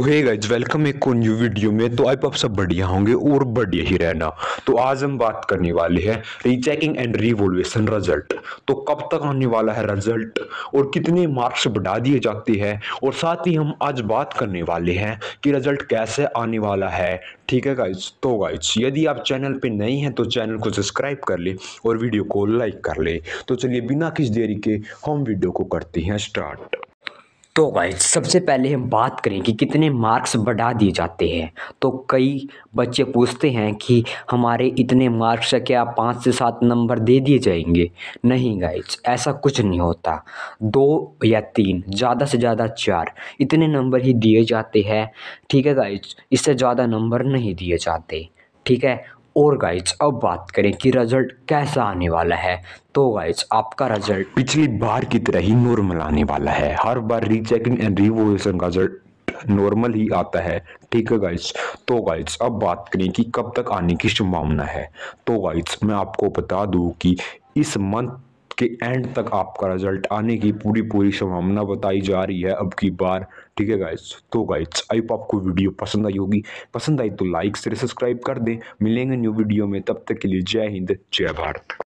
तो hey guys welcome एक new video में तो आप सब बढ़िया होंगे और बढ़िया ही रहना तो आज हम बात करने वाले हैं रीचेकिंग एंड रिवोल्यूशन रिजल्ट तो कब तक आने वाला है रिजल्ट और कितने मार्क्स बढ़ा दिए जाते हैं और साथ ही हम आज बात करने वाले हैं कि रिजल्ट कैसे आने वाला है ठीक है गाइज तो गाइज यदि आप चैनल पे नहीं हैं तो चैनल को सब्सक्राइब कर ले और वीडियो को लाइक कर ले तो चलिए बिना किसी देरी के हम वीडियो को करते हैं स्टार्ट तो गाइज सबसे पहले हम बात करें कि कितने मार्क्स बढ़ा दिए जाते हैं तो कई बच्चे पूछते हैं कि हमारे इतने मार्क्स क्या पाँच से सात नंबर दे दिए जाएंगे नहीं गाइज ऐसा कुछ नहीं होता दो या तीन ज़्यादा से ज़्यादा चार इतने नंबर ही दिए जाते हैं ठीक है गाइज इससे ज़्यादा नंबर नहीं दिए जाते ठीक है और गाइज अब बात करें कि रिज़ल्ट कैसा आने वाला है तो गाइज आपका रिज़ल्ट पिछली बार की तरह ही नॉर्मल आने वाला है हर बार रीचेकिंग एंड रिवोल्यूशन का रिजल्ट नॉर्मल ही आता है ठीक है गाइज तो गाइज अब बात करें कि कब तक आने की संभावना है तो गाइज मैं आपको बता दूं कि इस मंथ के एंड तक आपका रिजल्ट आने की पूरी पूरी संभावना बताई जा रही है अब की बार ठीक है गाइज तो गाइज आई आपको वीडियो पसंद आई होगी पसंद आई तो लाइक से सब्सक्राइब कर दें मिलेंगे न्यू वीडियो में तब तक के लिए जय हिंद जय भारत